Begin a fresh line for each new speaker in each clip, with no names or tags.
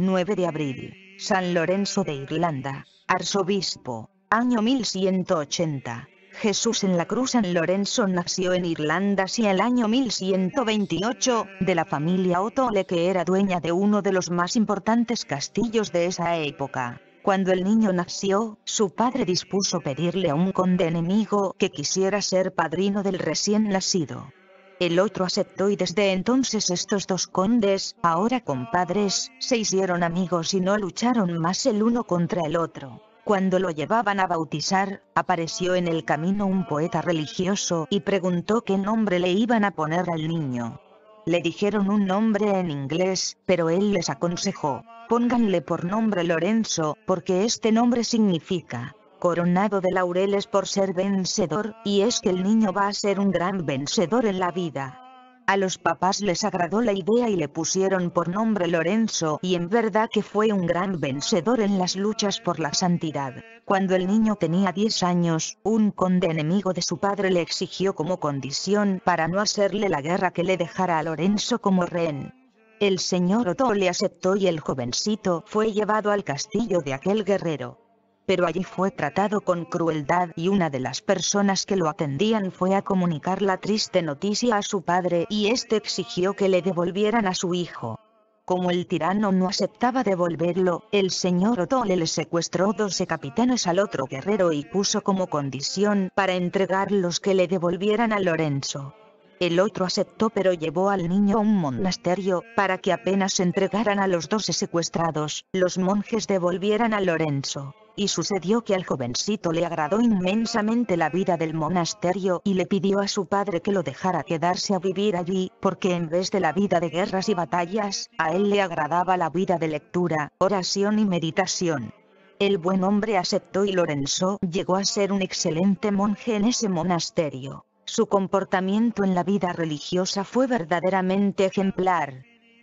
9 de abril, San Lorenzo de Irlanda, arzobispo, año 1180. Jesús en la Cruz San Lorenzo nació en Irlanda hacia el año 1128, de la familia Otole que era dueña de uno de los más importantes castillos de esa época. Cuando el niño nació, su padre dispuso pedirle a un conde enemigo que quisiera ser padrino del recién nacido. El otro aceptó y desde entonces estos dos condes, ahora compadres, se hicieron amigos y no lucharon más el uno contra el otro. Cuando lo llevaban a bautizar, apareció en el camino un poeta religioso y preguntó qué nombre le iban a poner al niño. Le dijeron un nombre en inglés, pero él les aconsejó, pónganle por nombre Lorenzo, porque este nombre significa coronado de laureles por ser vencedor, y es que el niño va a ser un gran vencedor en la vida. A los papás les agradó la idea y le pusieron por nombre Lorenzo y en verdad que fue un gran vencedor en las luchas por la santidad. Cuando el niño tenía 10 años, un conde enemigo de su padre le exigió como condición para no hacerle la guerra que le dejara a Lorenzo como rehén. El señor Otto le aceptó y el jovencito fue llevado al castillo de aquel guerrero pero allí fue tratado con crueldad y una de las personas que lo atendían fue a comunicar la triste noticia a su padre y este exigió que le devolvieran a su hijo. Como el tirano no aceptaba devolverlo, el señor Otole le secuestró 12 capitanes al otro guerrero y puso como condición para entregar los que le devolvieran a Lorenzo. El otro aceptó pero llevó al niño a un monasterio, para que apenas entregaran a los 12 secuestrados, los monjes devolvieran a Lorenzo y sucedió que al jovencito le agradó inmensamente la vida del monasterio y le pidió a su padre que lo dejara quedarse a vivir allí, porque en vez de la vida de guerras y batallas, a él le agradaba la vida de lectura, oración y meditación. El buen hombre aceptó y Lorenzo llegó a ser un excelente monje en ese monasterio. Su comportamiento en la vida religiosa fue verdaderamente ejemplar.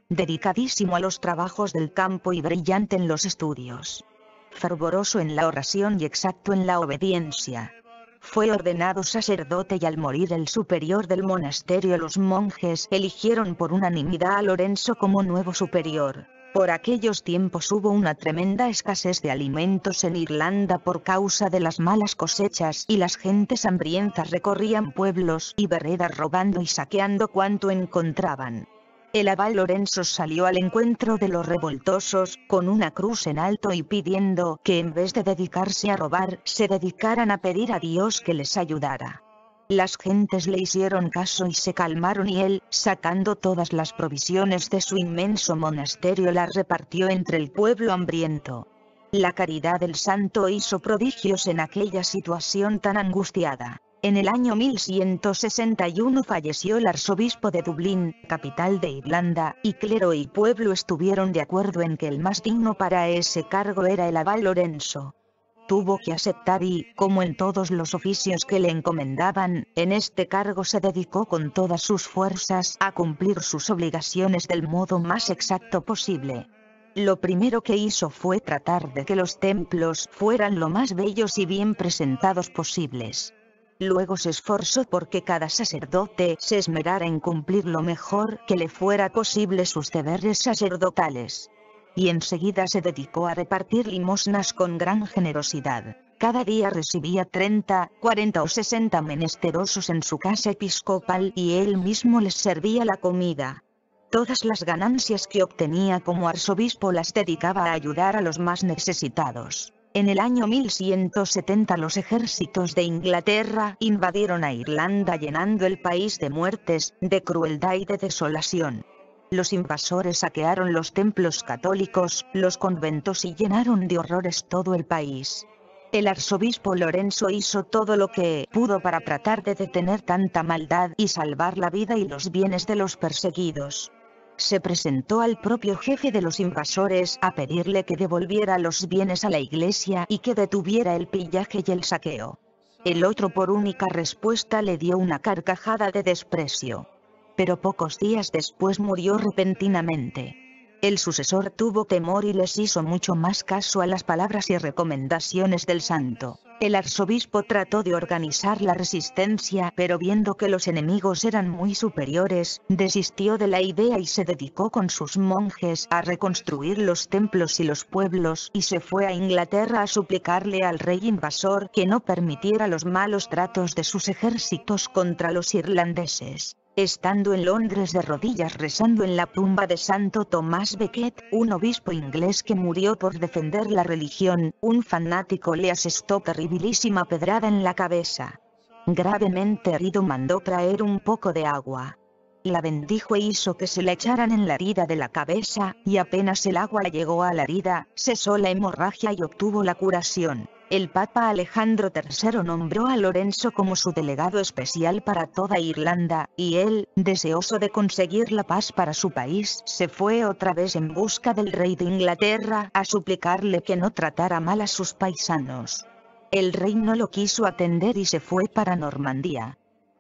Dedicadísimo a los trabajos del campo y brillante en los estudios fervoroso en la oración y exacto en la obediencia. Fue ordenado sacerdote y al morir el superior del monasterio los monjes eligieron por unanimidad a Lorenzo como nuevo superior. Por aquellos tiempos hubo una tremenda escasez de alimentos en Irlanda por causa de las malas cosechas y las gentes hambrientas recorrían pueblos y veredas robando y saqueando cuanto encontraban. El abad Lorenzo salió al encuentro de los revoltosos, con una cruz en alto y pidiendo que en vez de dedicarse a robar, se dedicaran a pedir a Dios que les ayudara. Las gentes le hicieron caso y se calmaron y él, sacando todas las provisiones de su inmenso monasterio, las repartió entre el pueblo hambriento. La caridad del santo hizo prodigios en aquella situación tan angustiada. En el año 1161 falleció el arzobispo de Dublín, capital de Irlanda, y clero y pueblo estuvieron de acuerdo en que el más digno para ese cargo era el abad Lorenzo tuvo que aceptar y, como en todos los oficios que le encomendaban, en este cargo se dedicó con todas sus fuerzas a cumplir sus obligaciones del modo más exacto posible. Lo primero que hizo fue tratar de que los templos fueran lo más bellos y bien presentados posibles. Luego se esforzó porque cada sacerdote se esmerara en cumplir lo mejor que le fuera posible sus deberes sacerdotales. Y enseguida se dedicó a repartir limosnas con gran generosidad. Cada día recibía 30, 40 o 60 menesterosos en su casa episcopal y él mismo les servía la comida. Todas las ganancias que obtenía como arzobispo las dedicaba a ayudar a los más necesitados. En el año 1170 los ejércitos de Inglaterra invadieron a Irlanda llenando el país de muertes, de crueldad y de desolación. Los invasores saquearon los templos católicos, los conventos y llenaron de horrores todo el país. El arzobispo Lorenzo hizo todo lo que pudo para tratar de detener tanta maldad y salvar la vida y los bienes de los perseguidos se presentó al propio jefe de los invasores a pedirle que devolviera los bienes a la iglesia y que detuviera el pillaje y el saqueo. El otro por única respuesta le dio una carcajada de desprecio. Pero pocos días después murió repentinamente. El sucesor tuvo temor y les hizo mucho más caso a las palabras y recomendaciones del santo. El arzobispo trató de organizar la resistencia, pero viendo que los enemigos eran muy superiores, desistió de la idea y se dedicó con sus monjes a reconstruir los templos y los pueblos, y se fue a Inglaterra a suplicarle al rey invasor que no permitiera los malos tratos de sus ejércitos contra los irlandeses. Estando en Londres de rodillas rezando en la tumba de Santo Tomás Becket, un obispo inglés que murió por defender la religión, un fanático le asestó terribilísima pedrada en la cabeza. Gravemente herido mandó traer un poco de agua la bendijo e hizo que se la echaran en la herida de la cabeza, y apenas el agua llegó a la herida, cesó la hemorragia y obtuvo la curación. El Papa Alejandro III nombró a Lorenzo como su delegado especial para toda Irlanda, y él, deseoso de conseguir la paz para su país, se fue otra vez en busca del rey de Inglaterra a suplicarle que no tratara mal a sus paisanos. El rey no lo quiso atender y se fue para Normandía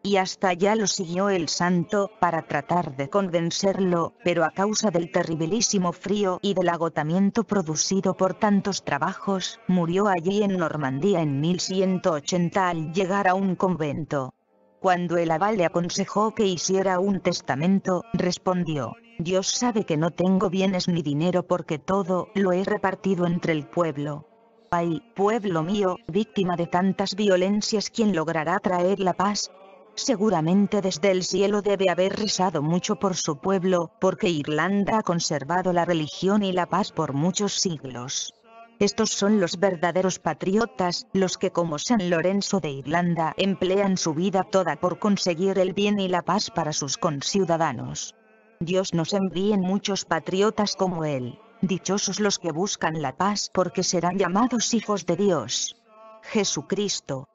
y hasta allá lo siguió el santo, para tratar de convencerlo, pero a causa del terribilísimo frío y del agotamiento producido por tantos trabajos, murió allí en Normandía en 1180 al llegar a un convento. Cuando el abad le aconsejó que hiciera un testamento, respondió, Dios sabe que no tengo bienes ni dinero porque todo lo he repartido entre el pueblo. Ay, pueblo mío, víctima de tantas violencias, ¿quién logrará traer la paz? Seguramente desde el cielo debe haber rezado mucho por su pueblo, porque Irlanda ha conservado la religión y la paz por muchos siglos. Estos son los verdaderos patriotas, los que como San Lorenzo de Irlanda emplean su vida toda por conseguir el bien y la paz para sus conciudadanos. Dios nos envíe muchos patriotas como él. Dichosos los que buscan la paz porque serán llamados hijos de Dios. Jesucristo,